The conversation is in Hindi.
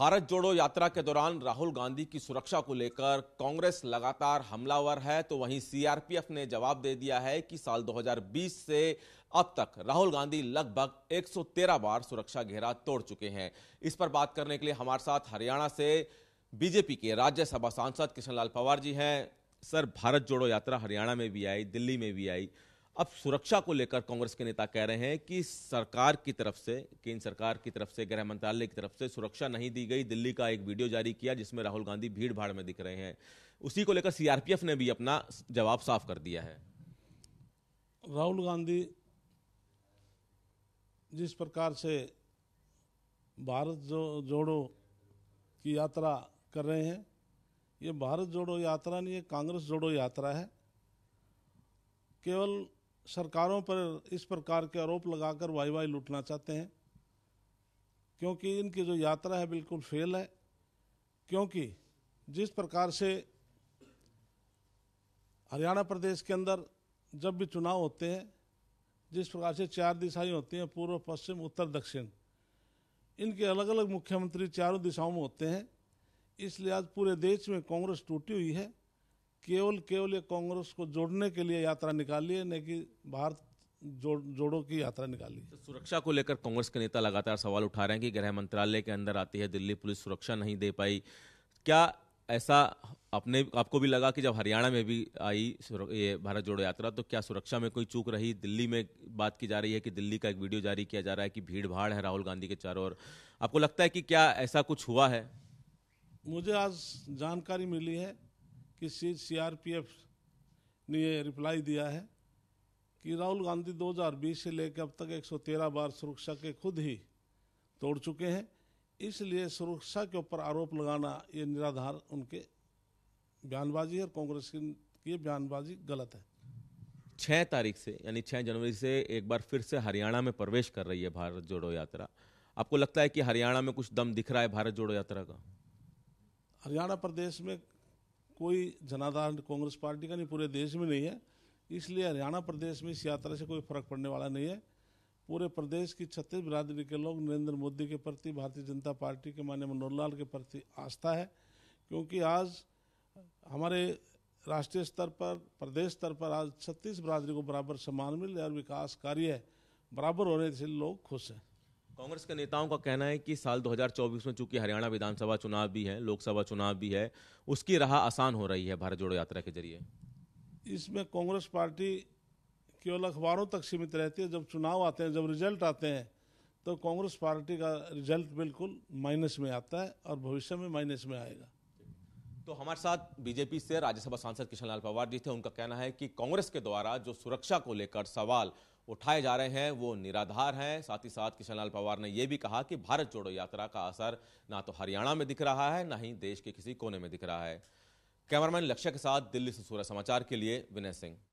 भारत जोड़ो यात्रा के दौरान राहुल गांधी की सुरक्षा को लेकर कांग्रेस लगातार हमलावर है तो वहीं सीआरपीएफ ने जवाब दे दिया है कि साल 2020 से अब तक राहुल गांधी लगभग 113 बार सुरक्षा घेरा तोड़ चुके हैं इस पर बात करने के लिए हमारे साथ हरियाणा से बीजेपी के राज्यसभा सांसद किशन लाल पवार जी हैं सर भारत जोड़ो यात्रा हरियाणा में भी आई दिल्ली में भी आई अब सुरक्षा को लेकर कांग्रेस के नेता कह रहे हैं कि सरकार की तरफ से केंद्र सरकार की तरफ से गृह मंत्रालय की तरफ से सुरक्षा नहीं दी गई दिल्ली का एक वीडियो जारी किया जिसमें राहुल गांधी भीड़ भाड़ में दिख रहे हैं उसी को लेकर सीआरपीएफ ने भी अपना जवाब साफ कर दिया है राहुल गांधी जिस प्रकार से भारत जो जोड़ो की यात्रा कर रहे हैं ये भारत जोड़ो यात्रा नहीं है कांग्रेस जोड़ो यात्रा है केवल सरकारों पर इस प्रकार के आरोप लगाकर वाई वाई लूटना चाहते हैं क्योंकि इनकी जो यात्रा है बिल्कुल फेल है क्योंकि जिस प्रकार से हरियाणा प्रदेश के अंदर जब भी चुनाव होते हैं जिस प्रकार से चार दिशाएं होती हैं पूर्व पश्चिम उत्तर दक्षिण इनके अलग अलग मुख्यमंत्री चारों दिशाओं में होते हैं इसलिए आज पूरे देश में कांग्रेस टूटी हुई है केवल केवल ये कांग्रेस को जोड़ने के लिए यात्रा निकाली है न कि भारत जोड़ जोड़ों की यात्रा निकाली तो सुरक्षा को लेकर कांग्रेस के नेता लगातार सवाल उठा रहे हैं कि गृह मंत्रालय के अंदर आती है दिल्ली पुलिस सुरक्षा नहीं दे पाई क्या ऐसा अपने आपको भी लगा कि जब हरियाणा में भी आई ये भारत जोड़ो यात्रा तो क्या सुरक्षा में कोई चूक रही दिल्ली में बात की जा रही है कि दिल्ली का एक वीडियो जारी किया जा रहा है कि भीड़ भाड़ है राहुल गांधी के चारों ओर आपको लगता है कि क्या ऐसा कुछ हुआ है मुझे आज जानकारी मिली है कि सीआरपीएफ ने ये रिप्लाई दिया है कि राहुल गांधी 2020 से लेकर अब तक 113 बार सुरक्षा के खुद ही तोड़ चुके हैं इसलिए सुरक्षा के ऊपर आरोप लगाना ये निराधार उनके बयानबाजी है और कांग्रेस की बयानबाजी गलत है छः तारीख से यानी छः जनवरी से एक बार फिर से हरियाणा में प्रवेश कर रही है भारत जोड़ो यात्रा आपको लगता है कि हरियाणा में कुछ दम दिख रहा है भारत जोड़ो यात्रा का हरियाणा प्रदेश में कोई जनाधार कांग्रेस पार्टी का नहीं पूरे देश में नहीं है इसलिए हरियाणा प्रदेश में इस यात्रा से कोई फर्क पड़ने वाला नहीं है पूरे प्रदेश की छत्तीस बिरादरी के लोग नरेंद्र मोदी के प्रति भारतीय जनता पार्टी के मान्य मनोहर लाल के प्रति आस्था है क्योंकि आज हमारे राष्ट्रीय स्तर पर प्रदेश स्तर पर आज छत्तीस बिरादरी को बराबर सम्मान है और विकास कार्य बराबर होने से लोग खुश हैं कांग्रेस के नेताओं का कहना है कि साल 2024 में चूंकि हरियाणा विधानसभा चुनाव भी है लोकसभा चुनाव भी है उसकी राह आसान हो रही है भारत जोड़ो यात्रा के जरिए इसमें कांग्रेस पार्टी केवल अखबारों तक सीमित रहती है जब चुनाव आते हैं जब रिजल्ट आते हैं तो कांग्रेस पार्टी का रिजल्ट बिल्कुल माइनस में आता है और भविष्य में माइनस में आएगा तो हमारे साथ बीजेपी से राज्यसभा सांसद किशन लाल पवार जी थे उनका कहना है कि कांग्रेस के द्वारा जो सुरक्षा को लेकर सवाल उठाए जा रहे हैं वो निराधार हैं साथ ही साथ किशन लाल पवार ने यह भी कहा कि भारत जोड़ो यात्रा का असर ना तो हरियाणा में दिख रहा है ना ही देश के किसी कोने में दिख रहा है कैमरामैन लक्ष्य के साथ दिल्ली से सूर्य समाचार के लिए विनय सिंह